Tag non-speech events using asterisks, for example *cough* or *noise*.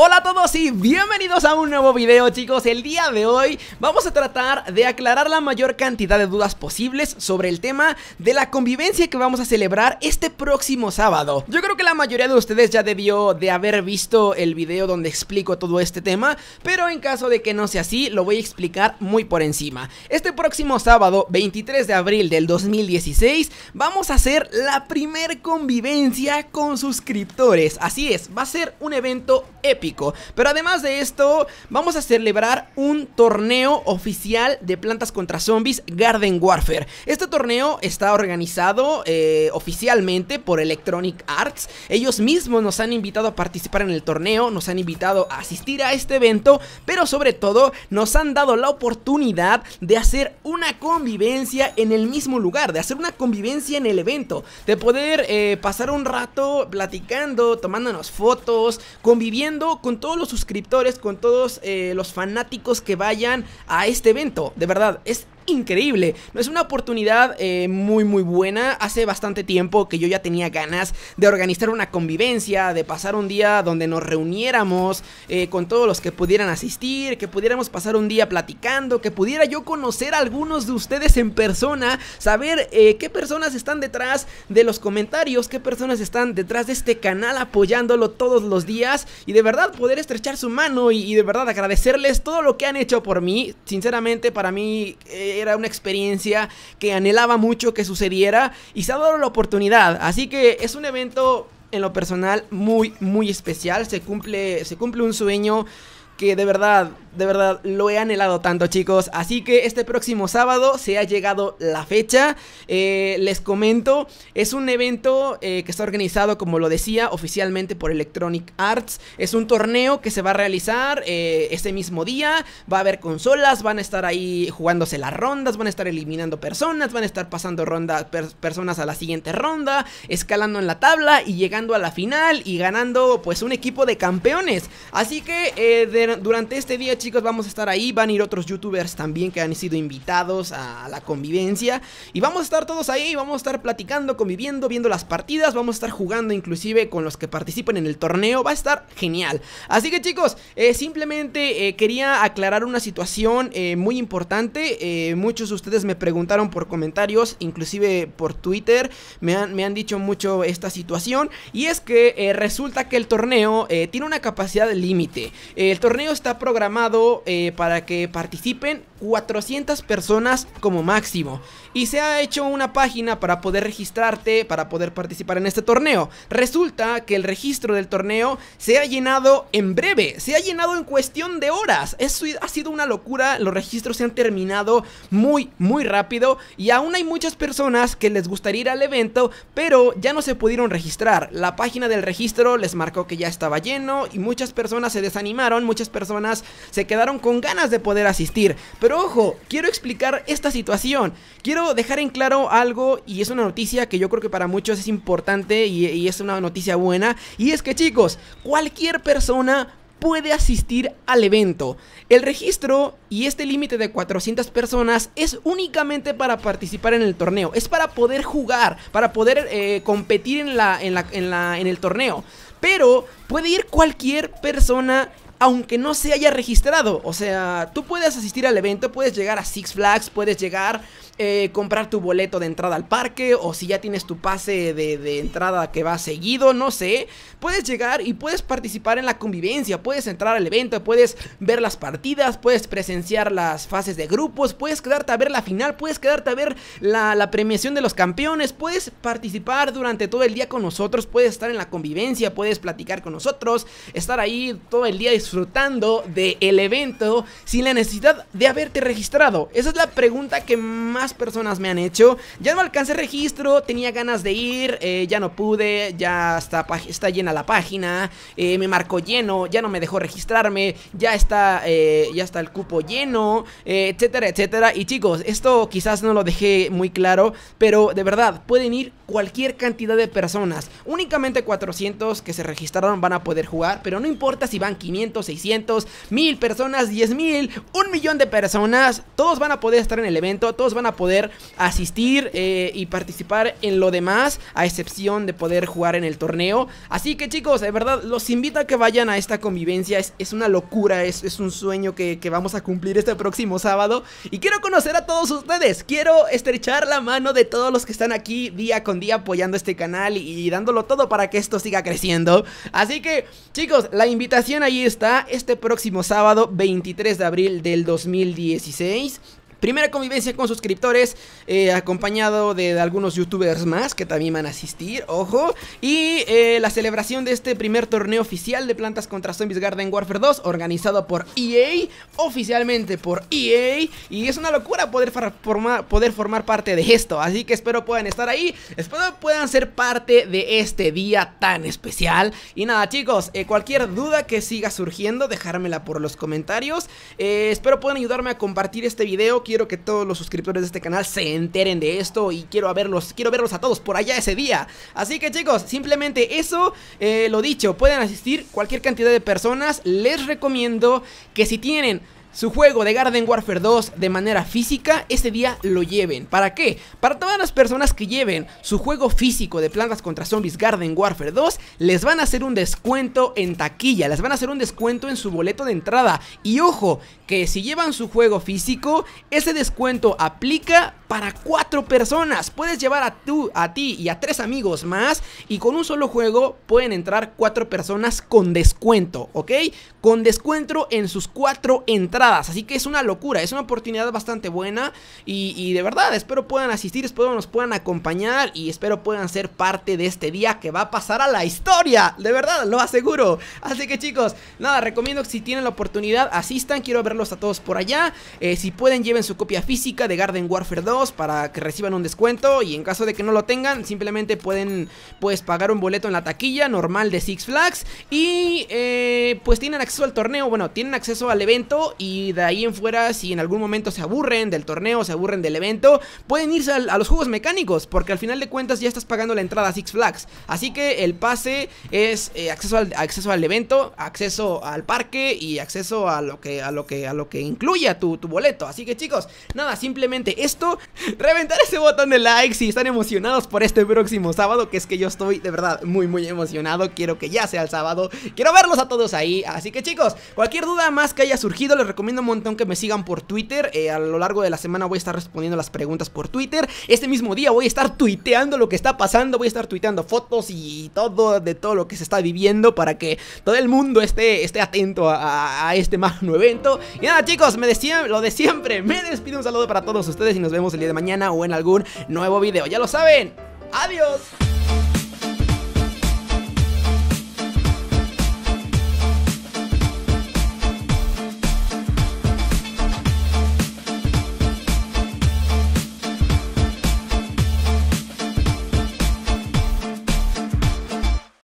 Hola a todos y bienvenidos a un nuevo video chicos El día de hoy vamos a tratar de aclarar la mayor cantidad de dudas posibles Sobre el tema de la convivencia que vamos a celebrar este próximo sábado Yo creo que la mayoría de ustedes ya debió de haber visto el video donde explico todo este tema Pero en caso de que no sea así lo voy a explicar muy por encima Este próximo sábado 23 de abril del 2016 Vamos a hacer la primer convivencia con suscriptores Así es, va a ser un evento épico pero además de esto, vamos a celebrar un torneo oficial de plantas contra zombies Garden Warfare. Este torneo está organizado eh, oficialmente por Electronic Arts. Ellos mismos nos han invitado a participar en el torneo, nos han invitado a asistir a este evento, pero sobre todo nos han dado la oportunidad de hacer una convivencia en el mismo lugar, de hacer una convivencia en el evento, de poder eh, pasar un rato platicando, tomándonos fotos, conviviendo con todos los suscriptores, con todos eh, los fanáticos que vayan a este evento. De verdad, es increíble. No es una oportunidad eh, muy muy buena. Hace bastante tiempo que yo ya tenía ganas de organizar una convivencia, de pasar un día donde nos reuniéramos eh, con todos los que pudieran asistir, que pudiéramos pasar un día platicando, que pudiera yo conocer a algunos de ustedes en persona, saber eh, qué personas están detrás de los comentarios, qué personas están detrás de este canal apoyándolo todos los días y de verdad poder estrechar su mano y, y de verdad agradecerles todo lo que han hecho por mí. Sinceramente para mí era una experiencia que anhelaba mucho que sucediera y se ha dado la oportunidad. Así que es un evento en lo personal muy, muy especial. Se cumple, se cumple un sueño que de verdad de verdad lo he anhelado tanto chicos. Así que este próximo sábado se ha llegado la fecha. Eh, les comento, es un evento eh, que está organizado, como lo decía, oficialmente por Electronic Arts. Es un torneo que se va a realizar eh, ese mismo día. Va a haber consolas, van a estar ahí jugándose las rondas, van a estar eliminando personas, van a estar pasando ronda, personas a la siguiente ronda, escalando en la tabla y llegando a la final y ganando pues un equipo de campeones. Así que durante este día chicos chicos, vamos a estar ahí. Van a ir otros youtubers también que han sido invitados a la convivencia. Y vamos a estar todos ahí, vamos a estar platicando, conviviendo, viendo las partidas. Vamos a estar jugando inclusive con los que participen en el torneo. Va a estar genial. Así que chicos, eh, simplemente eh, quería aclarar una situación eh, muy importante. muchos de ustedes me preguntaron por comentarios, inclusive por Twitter. Me han, me han dicho mucho esta situación. Y es que resulta que el torneo tiene una capacidad límite. el torneo está programado eh, para que participen 400 personas como máximo. Y se ha hecho una página para poder registrarte, para poder participar en este torneo. Resulta que el registro del torneo se ha llenado en breve, se ha llenado en cuestión de horas. Eso ha sido una locura, los registros se han terminado muy, muy rápido y aún hay muchas personas que les gustaría ir al evento, pero ya no se pudieron registrar. La página del registro les marcó que ya estaba lleno y muchas personas se desanimaron, muchas personas se quedaron con ganas de poder asistir. Pero pero ojo, quiero explicar esta situación. Quiero dejar en claro algo y es una noticia que yo creo que para muchos es importante y, es una noticia buena. Y es que chicos, cualquier persona puede asistir al evento. El registro y este límite de 400 personas es únicamente para participar en el torneo, es para poder jugar, para poder eh, competir en, la, en, la, en, la, en el torneo. Pero puede ir cualquier persona aunque no se haya registrado. O sea, tú puedes asistir al evento, puedes llegar a Six Flags, puedes llegar eh, comprar tu boleto de entrada al parque o si ya tienes tu pase de, entrada que va seguido, no sé. Puedes llegar y puedes participar en la convivencia, puedes entrar al evento, puedes ver las partidas, puedes presenciar las fases de grupos, puedes quedarte a ver la final, puedes quedarte a ver la, premiación de los campeones, puedes participar durante todo el día con nosotros, puedes estar en la convivencia, puedes platicar con nosotros, estar ahí todo el día disfrutando del evento sin la necesidad de haberte registrado. Esa es la pregunta que más personas me han hecho. Ya no alcancé registro, tenía ganas de ir, eh, ya no pude, ya está, está llena la página, eh, me marcó lleno, ya no me dejó registrarme, ya está, eh, ya está el cupo lleno, etcétera, etcétera. Y chicos, esto quizás no lo dejé muy claro, pero de verdad, pueden ir cualquier cantidad de personas. Únicamente 400 que se registraron van a poder jugar, pero no importa si van 500, 600, 1000 personas, 10.000, un millón de personas, todos van a poder estar en el evento, todos van a poder asistir eh, y participar en lo demás, a excepción de poder jugar en el torneo. Así que chicos, de verdad, los invito a que vayan a esta convivencia, es, una locura, es, un sueño que, vamos a cumplir este próximo sábado. Y quiero conocer a todos ustedes, quiero estrechar la mano de todos los que están aquí día con día apoyando este canal y, y dándolo todo para que esto siga creciendo. Así que chicos, la invitación ahí está, este próximo sábado 23 de abril del 2016. Primera convivencia con suscriptores, eh, acompañado de, algunos youtubers más que también van a asistir, ojo. Y eh, la celebración de este primer torneo oficial de plantas contra zombies Garden Warfare 2, organizado por EA, oficialmente por EA. Y es una locura poder, formar, poder formar parte de esto, así que espero puedan estar ahí, espero puedan ser parte de este día tan especial. Y nada chicos, eh, cualquier duda que siga surgiendo, dejármela por los comentarios. espero puedan ayudarme a compartir este video quiero que todos los suscriptores de este canal se enteren de esto y quiero verlos, quiero verlos a todos por allá ese día. Así que chicos, simplemente eso, eh, lo dicho, pueden asistir cualquier cantidad de personas. Les recomiendo que si tienen su juego de Garden Warfare 2 de manera física, ese día lo lleven. ¿Para qué? Para todas las personas que lleven su juego físico de Plantas contra Zombies Garden Warfare 2, les van a hacer un descuento en taquilla, les van a hacer un descuento en su boleto de entrada. Y ojo, que si llevan su juego físico, ese descuento aplica para cuatro personas. Puedes llevar a tú, a ti y a tres amigos más y con un solo juego pueden entrar cuatro personas con descuento, ¿ok? con descuento en sus cuatro entradas. Así que es una locura, es una oportunidad bastante buena y, de verdad espero puedan asistir, espero nos puedan acompañar y espero puedan ser parte de este día que va a pasar a la historia. De verdad, lo aseguro. Así que chicos, nada, recomiendo que si tienen la oportunidad asistan, quiero verlos a todos por allá. Eh, si pueden lleven su copia física de Garden Warfare 2 para que reciban un descuento y en caso de que no lo tengan simplemente pueden pues pagar un boleto en la taquilla normal de Six Flags y eh, pues tienen acceso al torneo, bueno, tienen acceso al evento y de ahí en fuera, si en algún momento se aburren del torneo, se aburren del evento, pueden irse a los juegos mecánicos, porque al final de cuentas ya estás pagando la entrada a Six Flags. Así que el pase es eh, acceso, al, acceso al evento, acceso al parque y acceso a lo que, a lo que, a lo que incluya tu, tu boleto. Así que chicos, nada, simplemente esto, *laughs* reventar ese botón de like si están emocionados por este próximo sábado, que es que yo estoy de verdad muy, muy emocionado. Quiero que ya sea el sábado, quiero verlos a todos ahí, así que chicos, cualquier duda más que haya surgido, les recomiendo un montón que me sigan por Twitter. Eh, a lo largo de la semana voy a estar respondiendo las preguntas por Twitter. Este mismo día voy a estar tuiteando lo que está pasando, voy a estar tuiteando fotos y todo de todo lo que se está viviendo para que todo el mundo esté, esté atento a, a este magno evento. Y nada chicos, me decía, lo de siempre, me despido un saludo para todos ustedes y nos vemos el día de mañana o en algún nuevo video. Ya lo saben, adiós.